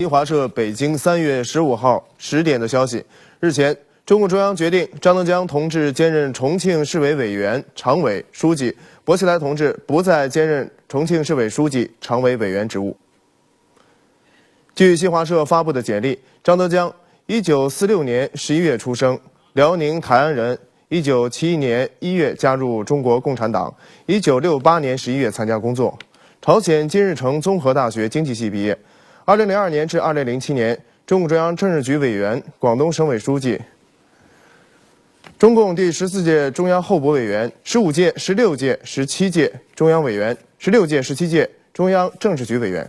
新华社北京三月十五号十点的消息：日前，中共中央决定，张德江同志兼任重庆市委委员、常委、书记；薄熙来同志不再兼任重庆市委书记、常委委员职务。据新华社发布的简历，张德江，一九四六年十一月出生，辽宁台安人，一九七一年一月加入中国共产党，一九六八年十一月参加工作，朝鲜金日成综合大学经济系毕业。二零零二年至二零零七年，中共中央政治局委员、广东省委书记；中共第十四届中央候补委员、十五届、十六届、十七届中央委员、十六届、十七届中央政治局委员。